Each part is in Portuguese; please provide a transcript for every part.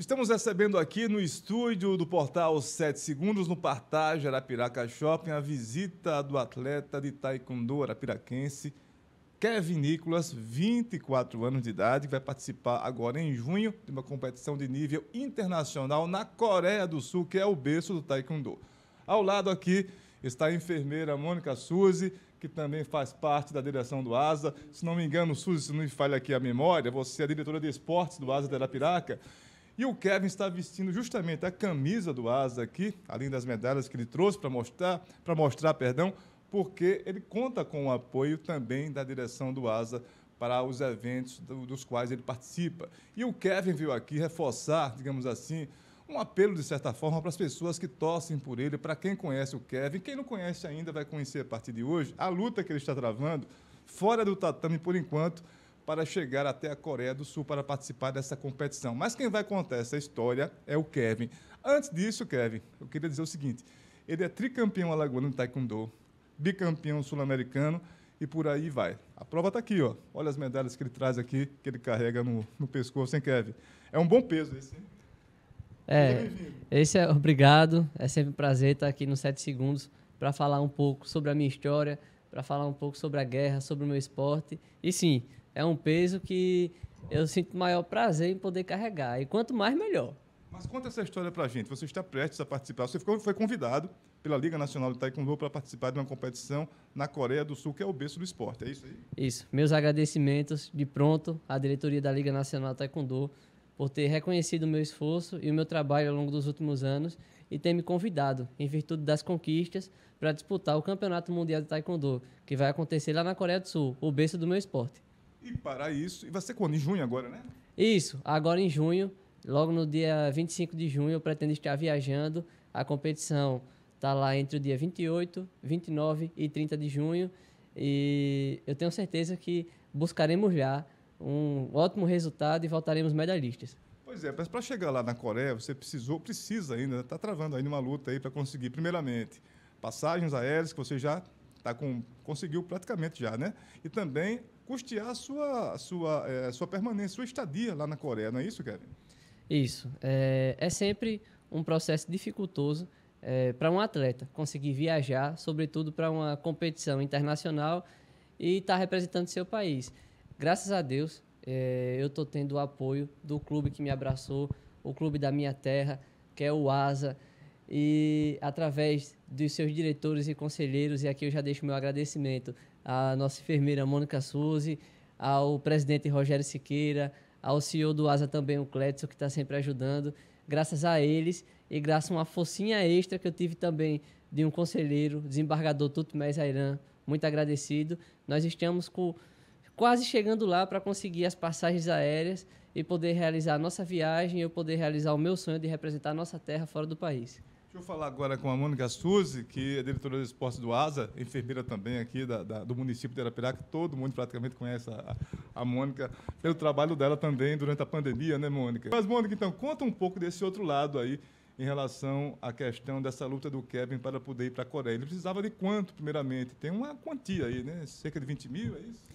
Estamos recebendo aqui no estúdio do portal 7 Segundos, no Partage Arapiraca Shopping, a visita do atleta de taekwondo arapiraquense, Kevin Nicolas, 24 anos de idade, que vai participar agora em junho de uma competição de nível internacional na Coreia do Sul, que é o berço do taekwondo. Ao lado aqui está a enfermeira Mônica Suzy, que também faz parte da direção do ASA. Se não me engano, Suzy, se não me falha aqui a memória, você é a diretora de esportes do ASA de Arapiraca. E o Kevin está vestindo justamente a camisa do Asa aqui, além das medalhas que ele trouxe para mostrar, para mostrar, perdão, porque ele conta com o apoio também da direção do Asa para os eventos do, dos quais ele participa. E o Kevin veio aqui reforçar, digamos assim, um apelo, de certa forma, para as pessoas que torcem por ele, para quem conhece o Kevin. Quem não conhece ainda vai conhecer a partir de hoje a luta que ele está travando, fora do tatame por enquanto, para chegar até a Coreia do Sul para participar dessa competição. Mas quem vai contar essa história é o Kevin. Antes disso, Kevin, eu queria dizer o seguinte: ele é tricampeão alagoano no Taekwondo, bicampeão sul-americano e por aí vai. A prova está aqui, ó. Olha as medalhas que ele traz aqui, que ele carrega no, no pescoço, hein, Kevin? É um bom peso esse, hein? É, esse é obrigado. É sempre um prazer estar aqui nos 7 Segundos para falar um pouco sobre a minha história, para falar um pouco sobre a guerra, sobre o meu esporte. E sim, é um peso que eu sinto maior prazer em poder carregar. E quanto mais, melhor. Mas conta essa história pra gente. Você está prestes a participar. Você ficou, foi convidado pela Liga Nacional de Taekwondo para participar de uma competição na Coreia do Sul, que é o berço do esporte. É isso aí? Isso. Meus agradecimentos de pronto à diretoria da Liga Nacional de Taekwondo por ter reconhecido o meu esforço e o meu trabalho ao longo dos últimos anos e ter me convidado, em virtude das conquistas, para disputar o Campeonato Mundial de Taekwondo, que vai acontecer lá na Coreia do Sul, o berço do meu esporte. E para isso, e vai ser quando? Em junho agora, né? Isso, agora em junho, logo no dia 25 de junho, eu pretendo estar viajando. A competição está lá entre o dia 28, 29 e 30 de junho. E eu tenho certeza que buscaremos já um ótimo resultado e voltaremos medalhistas. Pois é, mas para chegar lá na Coreia, você precisou, precisa ainda, está travando ainda uma luta aí para conseguir, primeiramente, passagens aéreas que você já tá com, conseguiu praticamente já, né? E também custear sua, sua, é, sua permanência, sua estadia lá na Coreia, não é isso, Kevin? Isso. É, é sempre um processo dificultoso é, para um atleta conseguir viajar, sobretudo para uma competição internacional e estar tá representando seu país. Graças a Deus, é, eu estou tendo o apoio do clube que me abraçou, o clube da minha terra, que é o ASA e através dos seus diretores e conselheiros, e aqui eu já deixo meu agradecimento à nossa enfermeira Mônica Suzy, ao presidente Rogério Siqueira, ao CEO do ASA também, o Clédson, que está sempre ajudando. Graças a eles e graças a uma focinha extra que eu tive também de um conselheiro, desembargador Tutmés Airan, muito agradecido. Nós estamos com, quase chegando lá para conseguir as passagens aéreas e poder realizar a nossa viagem e eu poder realizar o meu sonho de representar a nossa terra fora do país. Deixa eu falar agora com a Mônica Suzy, que é diretora de esportes do ASA, enfermeira também aqui da, da, do município de que Todo mundo praticamente conhece a, a Mônica pelo trabalho dela também durante a pandemia, né, Mônica? Mas, Mônica, então, conta um pouco desse outro lado aí em relação à questão dessa luta do Kevin para poder ir para a Coreia. Ele precisava de quanto, primeiramente? Tem uma quantia aí, né? Cerca de 20 mil, é isso?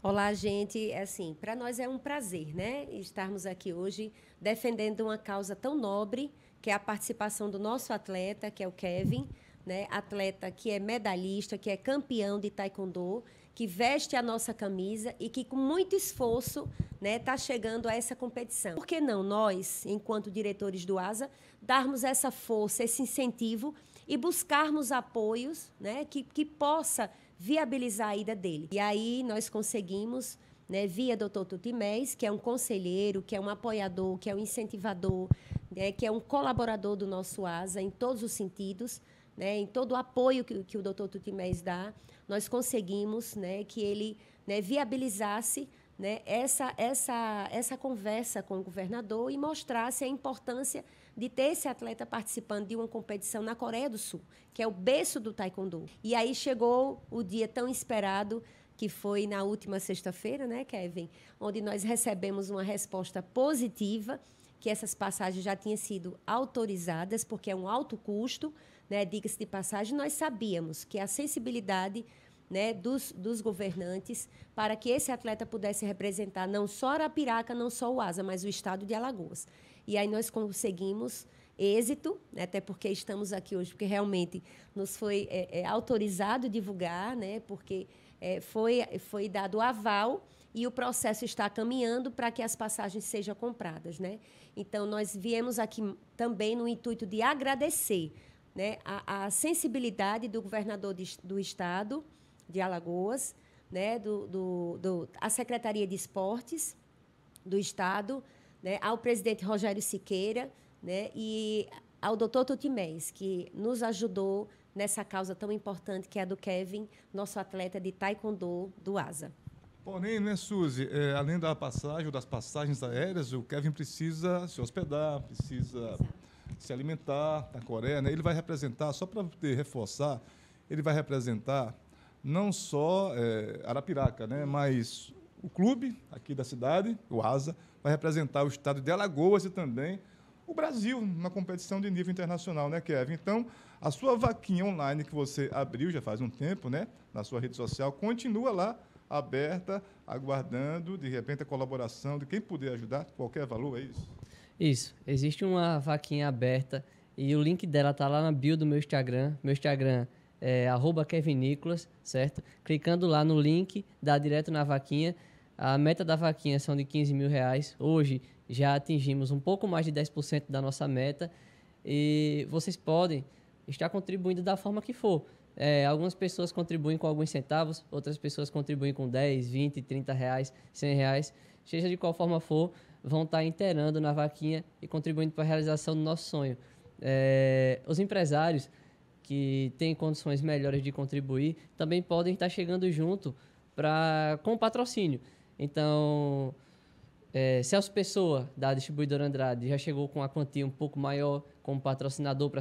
Olá, gente. É assim, para nós é um prazer, né? Estarmos aqui hoje defendendo uma causa tão nobre que é a participação do nosso atleta, que é o Kevin, né? atleta que é medalhista, que é campeão de taekwondo, que veste a nossa camisa e que com muito esforço está né, tá chegando a essa competição. Por que não nós, enquanto diretores do ASA, darmos essa força, esse incentivo e buscarmos apoios né, que, que possa viabilizar a ida dele? E aí nós conseguimos né, via doutor Tutimés, que é um conselheiro, que é um apoiador, que é um incentivador, né, que é um colaborador do nosso ASA em todos os sentidos, né, em todo o apoio que, que o doutor Tutimés dá, nós conseguimos né, que ele né, viabilizasse né, essa, essa, essa conversa com o governador e mostrasse a importância de ter esse atleta participando de uma competição na Coreia do Sul, que é o berço do taekwondo. E aí chegou o dia tão esperado que foi na última sexta-feira, né, Kevin, onde nós recebemos uma resposta positiva que essas passagens já tinham sido autorizadas, porque é um alto custo, né, diga-se de passagem, nós sabíamos que a sensibilidade né, dos, dos, governantes para que esse atleta pudesse representar não só Arapiraca, não só o Asa, mas o estado de Alagoas. E aí nós conseguimos êxito, né, até porque estamos aqui hoje, porque realmente nos foi é, é, autorizado divulgar, né, porque é, foi, foi dado aval e o processo está caminhando para que as passagens sejam compradas, né? Então nós viemos aqui também no intuito de agradecer, né, a, a sensibilidade do governador de, do estado de Alagoas, né, do, do, do a secretaria de esportes do estado, né, ao presidente Rogério Siqueira, né, e ao doutor Tutimés, que nos ajudou nessa causa tão importante que é a do Kevin, nosso atleta de taekwondo do ASA. Porém, né, Suzy, é, além da passagem ou das passagens aéreas, o Kevin precisa se hospedar, precisa se alimentar na Coreia. Né? Ele vai representar, só para reforçar, ele vai representar não só é, Arapiraca, né, mas o clube aqui da cidade, o ASA, vai representar o estado de Alagoas e também o Brasil na competição de nível internacional, né, Kevin? Então, a sua vaquinha online que você abriu já faz um tempo, né, na sua rede social, continua lá aberta, aguardando, de repente, a colaboração de quem puder ajudar, qualquer valor, é isso? Isso. Existe uma vaquinha aberta e o link dela está lá na bio do meu Instagram. Meu Instagram é @kevinnicolas, certo? Clicando lá no link, dá direto na vaquinha. A meta da vaquinha são de 15 mil reais. Hoje já atingimos um pouco mais de 10% da nossa meta. E vocês podem estar contribuindo da forma que for. É, algumas pessoas contribuem com alguns centavos, outras pessoas contribuem com 10, 20, 30 reais, 100 reais, seja de qual forma for, vão estar tá inteirando na vaquinha e contribuindo para a realização do nosso sonho. É, os empresários que têm condições melhores de contribuir também podem estar tá chegando junto pra, com patrocínio. Então, é, Celso Pessoa, da distribuidora Andrade, já chegou com a quantia um pouco maior como patrocinador para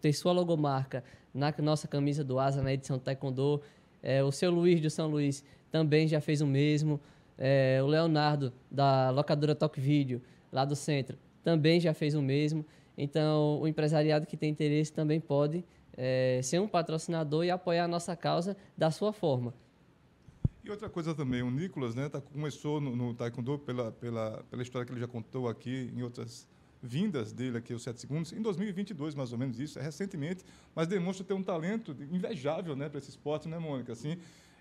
ter sua logomarca na nossa camisa do Asa, na edição Taekwondo. É, o seu Luiz do São Luís também já fez o mesmo. É, o Leonardo, da locadora Tok Video lá do centro, também já fez o mesmo. Então, o empresariado que tem interesse também pode é, ser um patrocinador e apoiar a nossa causa da sua forma. E outra coisa também, o Nicolas né, tá, começou no, no Taekwondo pela, pela, pela história que ele já contou aqui em outras vindas dele aqui, os sete segundos, em 2022, mais ou menos isso, é recentemente, mas demonstra ter um talento invejável né, para esse esporte, né, Mônica? Assim,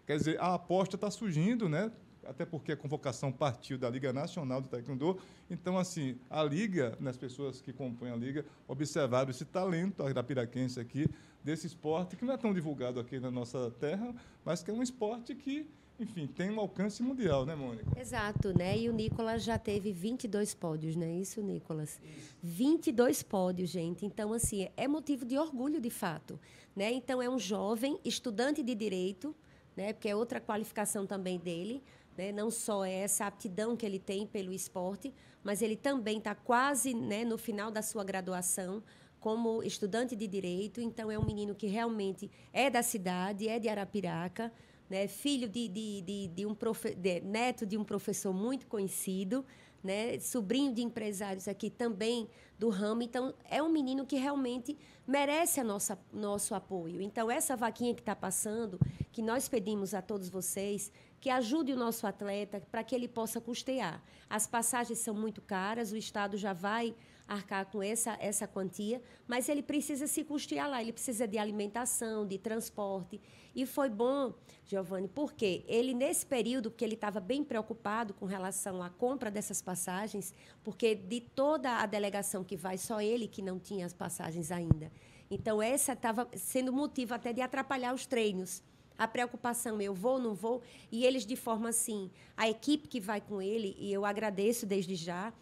quer dizer, a aposta está surgindo, né? até porque a convocação partiu da Liga Nacional do Taekwondo. Então, assim, a Liga, nas né, pessoas que compõem a Liga, observaram esse talento da piraquense aqui, desse esporte, que não é tão divulgado aqui na nossa terra, mas que é um esporte que enfim, tem um alcance mundial, né, Mônica? Exato, né? E o Nicolas já teve 22 pódios, né? Isso, Nicolas? Isso. 22 pódios, gente. Então, assim, é motivo de orgulho, de fato, né? Então, é um jovem estudante de direito, né? Porque é outra qualificação também dele, né? Não só é essa aptidão que ele tem pelo esporte, mas ele também está quase, né, no final da sua graduação, como estudante de direito, então é um menino que realmente é da cidade, é de Arapiraca, né? filho de, de, de, de um profe... de, neto de um professor muito conhecido, né? sobrinho de empresários aqui também do ramo. Então, é um menino que realmente merece a nossa, nosso apoio. Então, essa vaquinha que está passando, que nós pedimos a todos vocês, que ajude o nosso atleta para que ele possa custear. As passagens são muito caras, o Estado já vai arcar com essa, essa quantia, mas ele precisa se custear lá, ele precisa de alimentação, de transporte. E foi bom, Giovanni, porque ele, nesse período, que ele estava bem preocupado com relação à compra dessas passagens, porque de toda a delegação que vai, só ele que não tinha as passagens ainda. Então, essa estava sendo motivo até de atrapalhar os treinos a preocupação, eu vou, não vou, e eles de forma assim, a equipe que vai com ele, e eu agradeço desde já,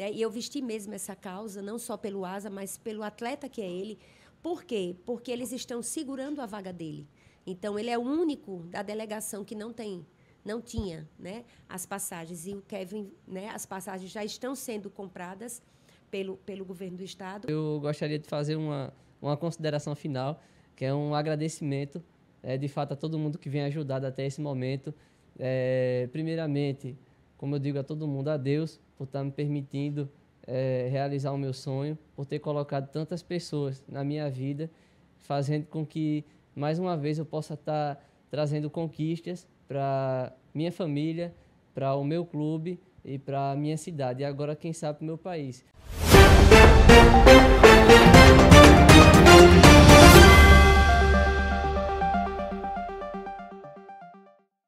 né? E eu vesti mesmo essa causa, não só pelo Asa, mas pelo atleta que é ele. Por quê? Porque eles estão segurando a vaga dele. Então, ele é o único da delegação que não tem não tinha né, as passagens. E o Kevin, né, as passagens já estão sendo compradas pelo, pelo governo do estado. Eu gostaria de fazer uma, uma consideração final, que é um agradecimento, é, de fato, a todo mundo que vem ajudado até esse momento. É, primeiramente, como eu digo a todo mundo, a Deus por estar tá me permitindo é, realizar o meu sonho, por ter colocado tantas pessoas na minha vida, fazendo com que, mais uma vez, eu possa estar tá trazendo conquistas para minha família, para o meu clube e para a minha cidade, e agora, quem sabe, para o meu país.